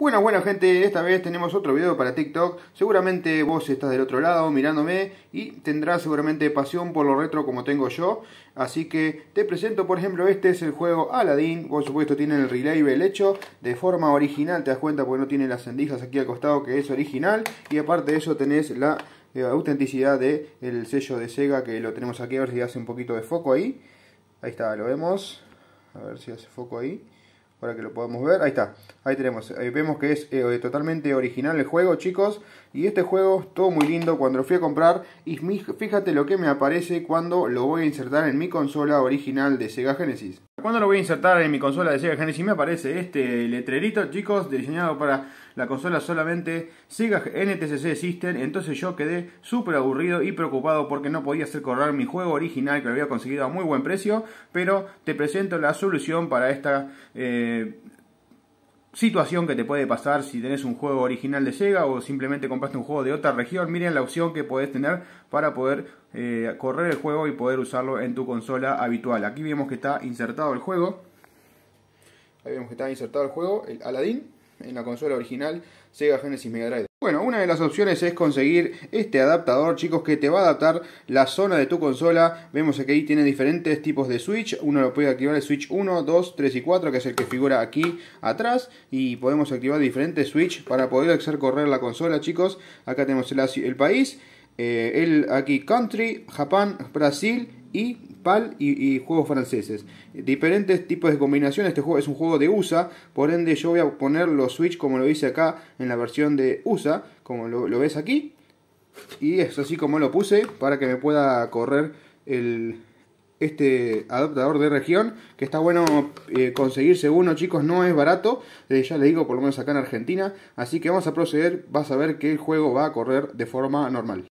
Bueno, bueno gente, esta vez tenemos otro video para TikTok. Seguramente vos estás del otro lado mirándome y tendrás seguramente pasión por lo retro como tengo yo. Así que te presento, por ejemplo, este es el juego Aladdin. Por supuesto tiene el relabel hecho de forma original, te das cuenta porque no tiene las sendijas aquí al costado que es original. Y aparte de eso tenés la eh, autenticidad autenticidad del sello de Sega que lo tenemos aquí. A ver si hace un poquito de foco ahí. Ahí está, lo vemos. A ver si hace foco ahí. Ahora que lo podemos ver, ahí está. Ahí tenemos, ahí vemos que es eh, totalmente original el juego, chicos. Y este juego es todo muy lindo cuando lo fui a comprar. Y fíjate lo que me aparece cuando lo voy a insertar en mi consola original de Sega Genesis. Cuando lo voy a insertar en mi consola de Sega Genesis me aparece este letrerito, chicos, diseñado para la consola solamente Sega NTSC System. Entonces yo quedé súper aburrido y preocupado porque no podía hacer correr mi juego original que lo había conseguido a muy buen precio. Pero te presento la solución para esta... Eh, situación que te puede pasar si tenés un juego original de Sega o simplemente compraste un juego de otra región, miren la opción que podés tener para poder eh, correr el juego y poder usarlo en tu consola habitual. Aquí vemos que está insertado el juego. Ahí vemos que está insertado el juego, el Aladdin, en la consola original Sega Genesis Mega Drive. Bueno, una de las opciones es conseguir este adaptador, chicos, que te va a adaptar la zona de tu consola. Vemos que ahí tiene diferentes tipos de switch. Uno lo puede activar el switch 1, 2, 3 y 4, que es el que figura aquí atrás. Y podemos activar diferentes switch para poder hacer correr la consola, chicos. Acá tenemos el, país, eh, el aquí country, Japón, Brasil y PAL y, juegos franceses. Diferentes tipos de combinaciones. Este juego es un juego de USA, por ende yo voy a poner los Switch como lo hice acá en la versión de USA, como lo, ves aquí. Y eso así como lo puse para que me pueda correr el, este adaptador de región que está bueno conseguir eh, conseguirse uno chicos no es barato eh, ya le digo por lo menos acá en Argentina así que vamos a proceder vas a ver que el juego va a correr de forma normal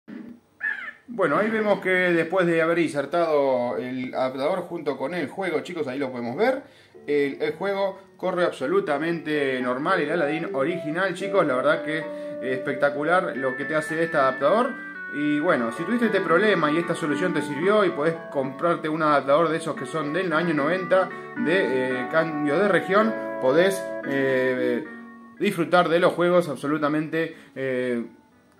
bueno, ahí vemos que después de haber insertado el adaptador junto con el juego, chicos, ahí lo podemos ver. El, juego corre absolutamente normal, el Aladdin original, chicos. La verdad que espectacular lo que te hace este adaptador. Y bueno, si tuviste este problema y esta solución te sirvió y podés comprarte un adaptador de esos que son del año 90 de eh, cambio de región, podés eh, disfrutar de los juegos absolutamente... Eh,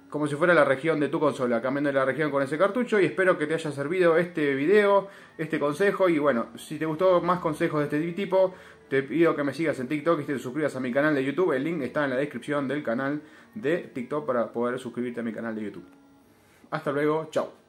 como si fuera la región de tu consola, cambiando la región con ese cartucho y espero que te haya servido este video, este consejo y bueno, si te gustó más consejos de este tipo, te pido que me sigas en TikTok y te suscribas a mi canal de YouTube, el link está en la descripción del canal de TikTok para poder suscribirte a mi canal de YouTube. Hasta luego, chao.